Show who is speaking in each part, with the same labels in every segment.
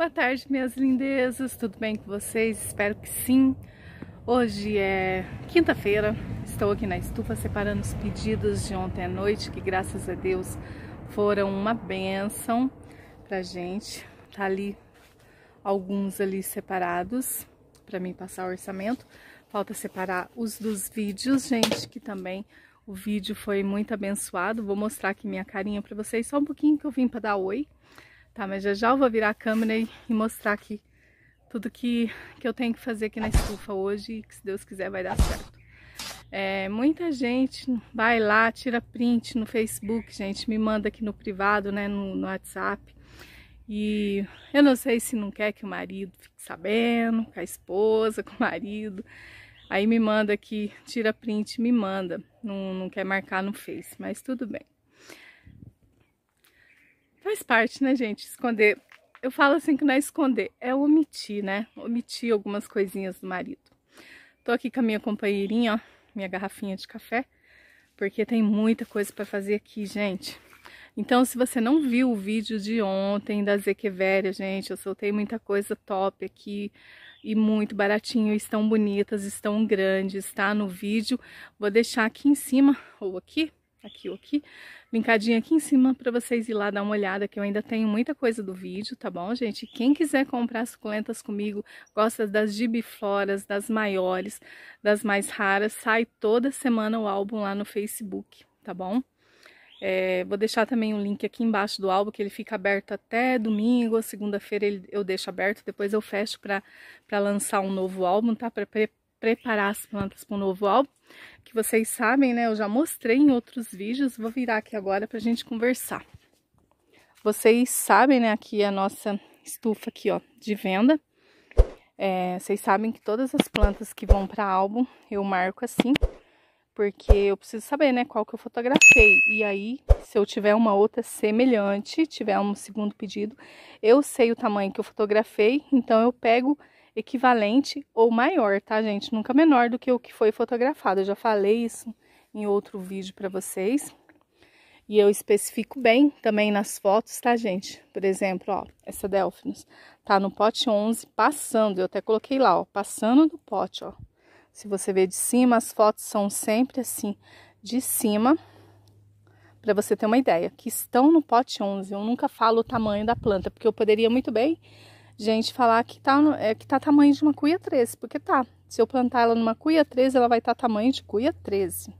Speaker 1: Boa tarde, minhas lindezas, tudo bem com vocês? Espero que sim. Hoje é quinta-feira, estou aqui na estufa separando os pedidos de ontem à noite, que graças a Deus foram uma benção pra gente. Tá ali alguns ali separados para mim passar o orçamento. Falta separar os dos vídeos, gente, que também o vídeo foi muito abençoado. Vou mostrar aqui minha carinha para vocês, só um pouquinho que eu vim para dar oi. Tá, mas já já eu vou virar a câmera e, mostrar aqui tudo que, que eu tenho que fazer aqui na estufa hoje. Que se Deus quiser vai dar certo. É, muita gente vai lá, tira print no Facebook, gente, me manda aqui no privado, né, no, no, WhatsApp. E eu não sei se não quer que o marido fique sabendo, com a esposa, com o marido. Aí me manda aqui, tira print, me manda. Não, não quer marcar no Face, mas tudo bem. Faz parte, né, gente? Esconder. Eu falo assim que não é esconder, é omitir, né? Omitir algumas coisinhas do marido. Tô aqui com a minha companheirinha, ó, minha garrafinha de café, porque tem muita coisa para fazer aqui, gente. Então, se você não viu o vídeo de ontem da Zequeveria, gente, eu soltei muita coisa top aqui e muito baratinho, estão bonitas, estão grandes, tá? No vídeo, vou deixar aqui em cima, ou aqui, aqui ou aqui, linkadinha aqui em cima para vocês ir lá dar uma olhada, que eu ainda tenho muita coisa do vídeo, tá bom, gente? Quem quiser comprar suculentas comigo, gosta das gibifloras, das maiores, das mais raras, sai toda semana o álbum lá no Facebook, tá bom? É, vou deixar também um link aqui embaixo do álbum, que ele fica aberto até domingo, segunda-feira eu deixo aberto, depois eu fecho para lançar um novo álbum, tá? Para preparar as plantas para o novo álbum, que vocês sabem, né? Eu já mostrei em outros vídeos, vou virar aqui agora para a gente conversar. Vocês sabem, né? Aqui a nossa estufa aqui, ó, de venda. É, vocês sabem que todas as plantas que vão para álbum eu marco assim, porque eu preciso saber, né, qual que eu fotografei. E aí, se eu tiver uma outra semelhante, tiver um segundo pedido, eu sei o tamanho que eu fotografei, então eu pego equivalente ou maior, tá, gente? Nunca menor do que o que foi fotografado. Eu já falei isso em outro vídeo para vocês. E eu especifico bem também nas fotos, tá, gente? Por exemplo, ó, essa Delfinos tá no pote 11 passando. Eu até coloquei lá, ó, passando do pote, ó. Se você ver de cima, as fotos são sempre assim, de cima, para você ter uma ideia, que estão no pote 11. Eu nunca falo o tamanho da planta, porque eu poderia muito bem gente falar que tá, é, que tá tamanho de uma cuia 13, porque tá. Se eu plantar ela numa cuia 13, ela vai estar tá tamanho de cuia 13,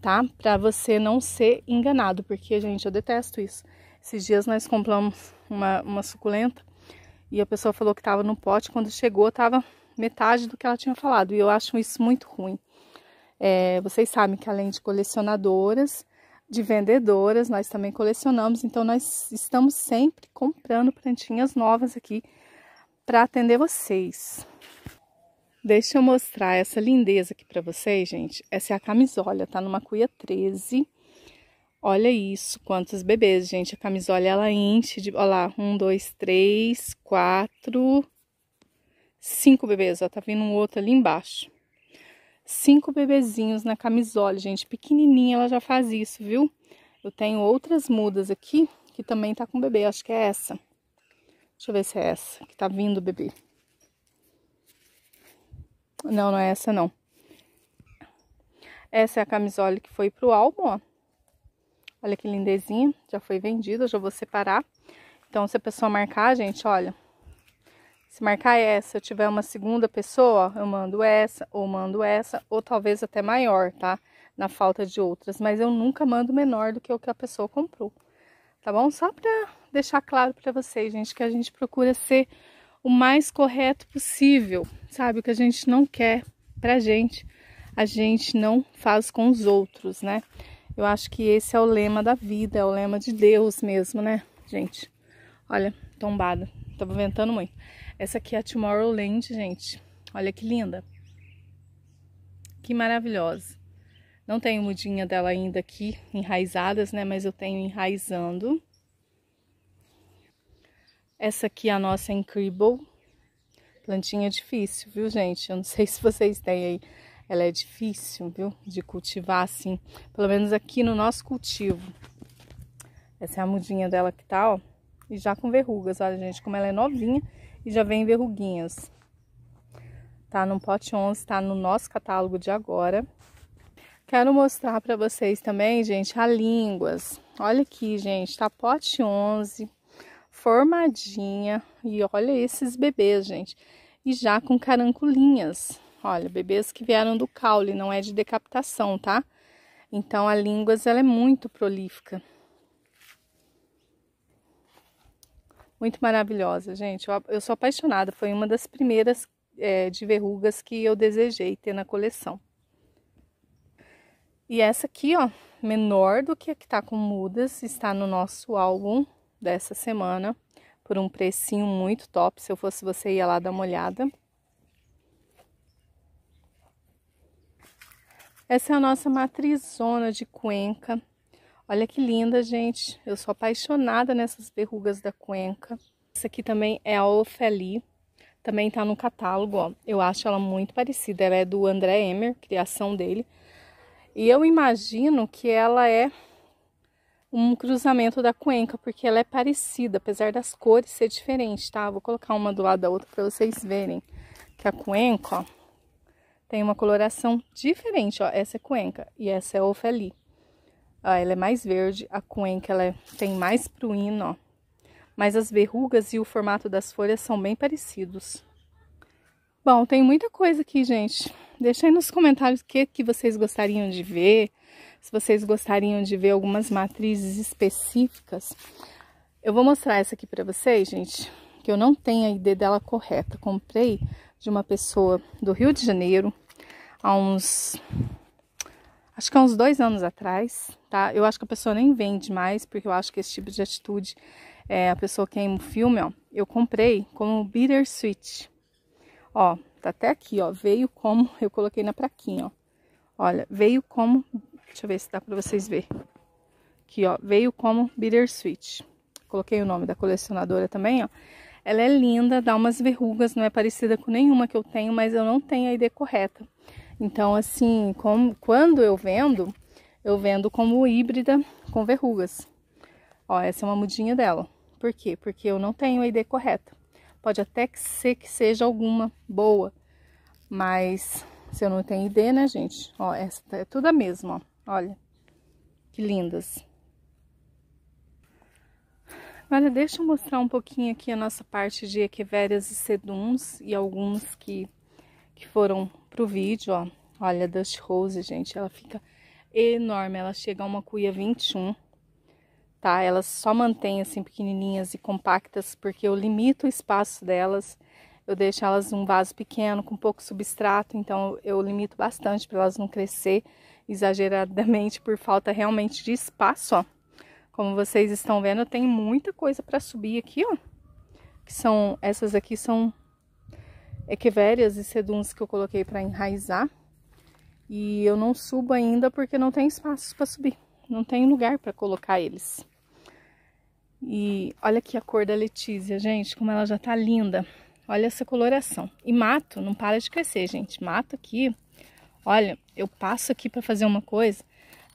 Speaker 1: tá? Pra você não ser enganado, porque, gente, eu detesto isso. Esses dias nós compramos uma, uma suculenta e a pessoa falou que tava no pote, quando chegou tava metade do que ela tinha falado, e eu acho isso muito ruim. É, vocês sabem que além de colecionadoras, de vendedoras, nós também colecionamos, então nós estamos sempre comprando plantinhas novas aqui para atender vocês. Deixa eu mostrar essa lindeza aqui para vocês, gente. Essa é a camisola, tá numa cuia 13. Olha isso, quantos bebês, gente. A camisola, ela enche de... Olha lá, um, dois, três, quatro, cinco bebês. Ó, tá vindo um outro ali embaixo cinco bebezinhos na camisola, gente. Pequenininha ela já faz isso, viu? Eu tenho outras mudas aqui que também tá com bebê. Acho que é essa. Deixa eu ver se é essa que tá vindo o bebê. Não, não é essa não. Essa é a camisola que foi pro álbum, ó. Olha que lindezinha. Já foi vendida, já vou separar. Então, se a pessoa marcar, gente, olha, se marcar essa, eu tiver uma segunda pessoa, eu mando essa, ou mando essa, ou talvez até maior, tá? Na falta de outras, mas eu nunca mando menor do que o que a pessoa comprou. Tá bom? Só para deixar claro para vocês, gente, que a gente procura ser o mais correto possível, sabe? O que a gente não quer pra gente, a gente não faz com os outros, né? Eu acho que esse é o lema da vida, é o lema de Deus mesmo, né, gente? Olha, tombada, tava ventando muito. Essa aqui é a Tomorrowland, gente. Olha que linda. Que maravilhosa. Não tenho mudinha dela ainda aqui, enraizadas, né? Mas eu tenho enraizando. Essa aqui é a nossa Incredible. Plantinha é difícil, viu, gente? Eu não sei se vocês têm aí. Ela é difícil, viu? De cultivar assim. Pelo menos aqui no nosso cultivo. Essa é a mudinha dela que tá, ó. E já com verrugas, olha, gente, como ela é novinha e já vem verruguinhas. Tá no pote 11, tá no nosso catálogo de agora. Quero mostrar para vocês também, gente, a línguas. Olha aqui, gente, tá pote 11, formadinha. E olha esses bebês, gente. E já com caranculinhas. Olha, bebês que vieram do caule, não é de decapitação, tá? Então, a línguas, ela é muito prolífica. muito maravilhosa, gente. Eu, eu sou apaixonada, foi uma das primeiras é, de verrugas que eu desejei ter na coleção. E essa aqui, ó, menor do que a que tá com mudas, está no nosso álbum dessa semana, por um precinho muito top. Se eu fosse você, ia lá dar uma olhada. Essa é a nossa matrizona de Cuenca, Olha que linda, gente. Eu sou apaixonada nessas verrugas da cuenca. Essa aqui também é a Ofeli. Também tá no catálogo, ó. Eu acho ela muito parecida. Ela é do André Emmer, criação dele. E eu imagino que ela é um cruzamento da cuenca, porque ela é parecida, apesar das cores serem diferentes, tá? Vou colocar uma do lado da outra para vocês verem que a cuenca, ó, tem uma coloração diferente, ó. Essa é cuenca e essa é ofeli. Ó, ela é mais verde, a cuenca ela é, tem mais pruína, ó. Mas as verrugas e o formato das folhas são bem parecidos. Bom, tem muita coisa aqui, gente. Deixa aí nos comentários o que, que vocês gostariam de ver. Se vocês gostariam de ver algumas matrizes específicas. Eu vou mostrar essa aqui para vocês, gente, que eu não tenho a ID dela correta. Comprei de uma pessoa do Rio de Janeiro há uns acho que há uns dois anos atrás, tá? Eu acho que a pessoa nem vende mais, porque eu acho que esse tipo de atitude, é, a pessoa queima o filme, ó. Eu comprei como Bittersweet. Ó, tá até aqui, ó. Veio como, eu coloquei na praquinha, ó. Olha, veio como, deixa eu ver se dá pra vocês ver. Aqui, ó, veio como Bittersweet. Coloquei o nome da colecionadora também, ó. Ela é linda, dá umas verrugas, não é parecida com nenhuma que eu tenho, mas eu não tenho a ideia correta. Então, assim, como, quando eu vendo, eu vendo como híbrida com verrugas. Ó, essa é uma mudinha dela. Por quê? Porque eu não tenho a ID correta. Pode até ser que seja alguma boa, mas se eu não tenho ID, né, gente? Ó, essa é tudo a mesma, ó. Olha, que lindas. Agora, deixa eu mostrar um pouquinho aqui a nossa parte de equivérias e sedums e alguns que, que foram pro vídeo, ó. Olha a Dust Rose, gente, ela fica enorme, ela chega a uma cuia 21, tá? Elas só mantém assim pequenininhas e compactas porque eu limito o espaço delas. Eu deixo elas num vaso pequeno com pouco substrato, então eu limito bastante para elas não crescer exageradamente por falta realmente de espaço, ó. Como vocês estão vendo, eu tenho muita coisa para subir aqui, ó. Que são essas aqui são equivérias e seduns que eu coloquei para enraizar. E eu não subo ainda porque não tem espaço para subir, não tem lugar para colocar eles. E olha aqui a cor da Letícia, gente, como ela já tá linda. Olha essa coloração. E mato não para de crescer, gente. Mato aqui. Olha, eu passo aqui para fazer uma coisa,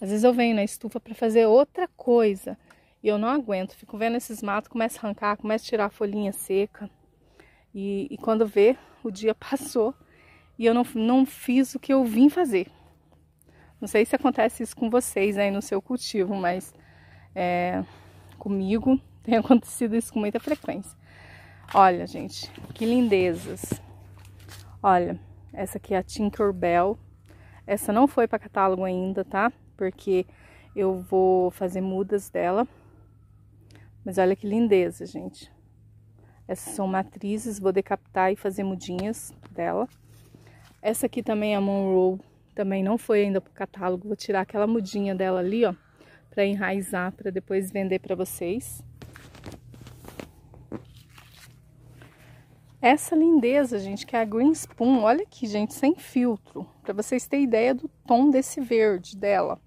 Speaker 1: às vezes eu venho na estufa para fazer outra coisa e eu não aguento. Fico vendo esses matos, começa a arrancar, começa a tirar a folhinha seca. E, e quando vê, o dia passou e eu não, não fiz o que eu vim fazer. Não sei se acontece isso com vocês aí no seu cultivo, mas é, comigo tem acontecido isso com muita frequência. Olha, gente, que lindezas. Olha, essa aqui é a Tinkerbell. Essa não foi para catálogo ainda, tá? Porque eu vou fazer mudas dela. Mas olha que lindeza, gente. Essas são matrizes, vou decapitar e fazer mudinhas dela. Essa aqui também é a Monroe, também não foi ainda pro catálogo. Vou tirar aquela mudinha dela ali, ó, para enraizar, para depois vender para vocês. Essa lindeza, gente, que é a Green Spoon, olha aqui, gente, sem filtro, para vocês terem ideia do tom desse verde dela.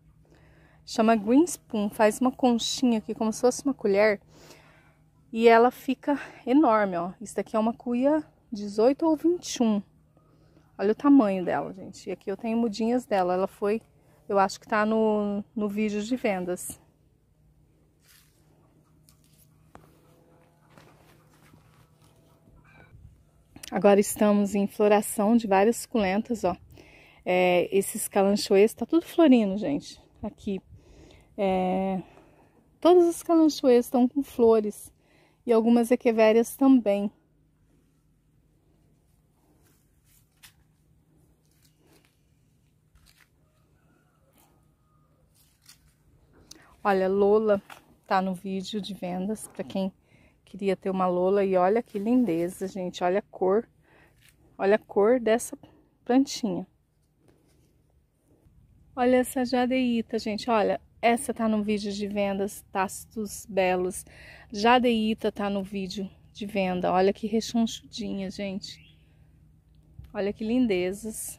Speaker 1: Chama Green Spoon, faz uma conchinha aqui como se fosse uma colher e ela fica enorme, ó. Isso daqui é uma cuia 18 ou 21. Olha o tamanho dela, gente. E aqui eu tenho mudinhas dela. Ela foi, eu acho que tá no, no vídeo de vendas. Agora estamos em floração de várias suculentas, ó. É, esses calanchoês, tá tudo florindo, gente. Aqui. É, os as estão com flores e algumas equeverias também. Olha, Lola tá no vídeo de vendas para quem queria ter uma Lola e olha que lindeza, gente, olha a cor. Olha a cor dessa plantinha. Olha essa jadeíta, gente, olha, essa tá no vídeo de vendas, Tastos Belos. Jadeita tá no vídeo de venda. Olha que rechonchudinha, gente. Olha que lindezas.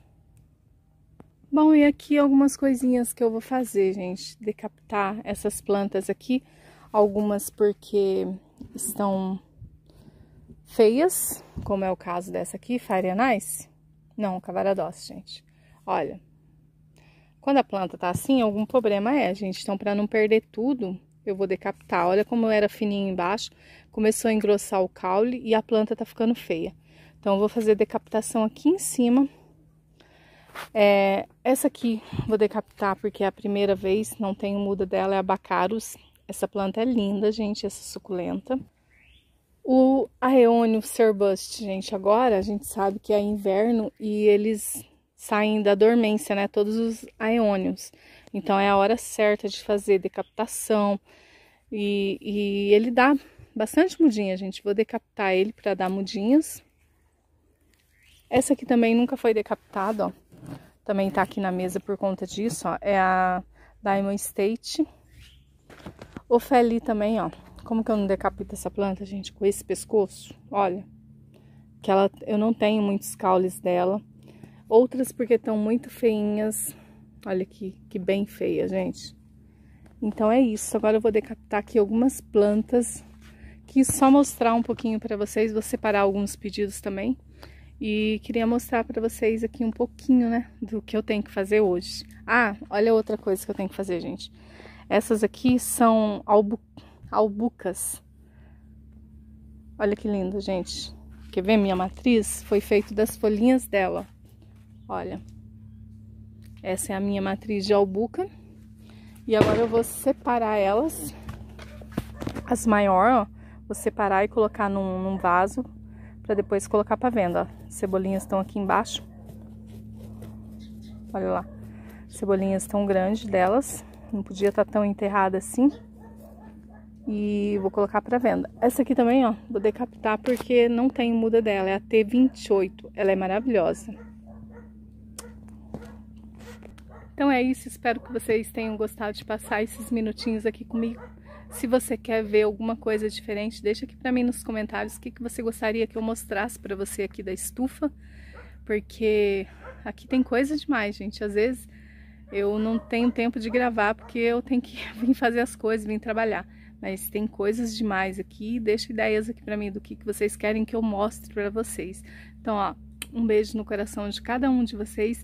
Speaker 1: Bom, e aqui algumas coisinhas que eu vou fazer, gente. Decapitar essas plantas aqui. Algumas porque estão feias, como é o caso dessa aqui, farianais. Não, Cavaradoce, gente. Olha, quando a planta tá assim, algum problema é, gente. Então, para não perder tudo, eu vou decapitar. Olha como era fininho embaixo, começou a engrossar o caule e a planta tá ficando feia. Então, eu vou fazer decapitação aqui em cima. É, essa aqui vou decapitar porque é a primeira vez, não tenho muda dela, é abacarus. Essa planta é linda, gente, essa suculenta. O aeônio serbust, gente, agora a gente sabe que é inverno e eles saem da dormência, né? Todos os aeônios. Então é a hora certa de fazer decapitação. E, e ele dá bastante mudinha, gente. Vou decapitar ele para dar mudinhas. Essa aqui também nunca foi decapitada, ó. Também tá aqui na mesa por conta disso, ó. É a Diamond State. O Feli também, ó. Como que eu não decapito essa planta, gente? Com esse pescoço, olha. Que ela, eu não tenho muitos caules dela. Outras porque estão muito feinhas. Olha que, que bem feia, gente. Então é isso. Agora eu vou decapitar aqui algumas plantas. Quis só mostrar um pouquinho para vocês. Vou separar alguns pedidos também. E queria mostrar para vocês aqui um pouquinho, né? Do que eu tenho que fazer hoje. Ah, olha outra coisa que eu tenho que fazer, gente. Essas aqui são albu albucas. Olha que lindo, gente. Quer ver? Minha matriz foi feita das folhinhas dela. Olha, essa é a minha matriz de albuca. E agora eu vou separar elas, as maior, ó. Vou separar e colocar num, num vaso para depois colocar para venda, ó. Cebolinhas estão aqui embaixo. Olha lá. Cebolinhas tão grandes delas. Não podia estar tá tão enterrada assim. E vou colocar para venda. Essa aqui também, ó, vou decapitar porque não tem muda dela. É a T28. Ela é maravilhosa. Então é isso, espero que vocês tenham gostado de passar esses minutinhos aqui comigo. Se você quer ver alguma coisa diferente, deixa aqui para mim nos comentários o que, que você gostaria que eu mostrasse para você aqui da estufa, porque aqui tem coisa demais, gente. Às vezes eu não tenho tempo de gravar porque eu tenho que vir fazer as coisas, vir trabalhar. Mas tem coisas demais aqui, deixa ideias aqui para mim do que, que vocês querem que eu mostre para vocês. Então, ó, um beijo no coração de cada um de vocês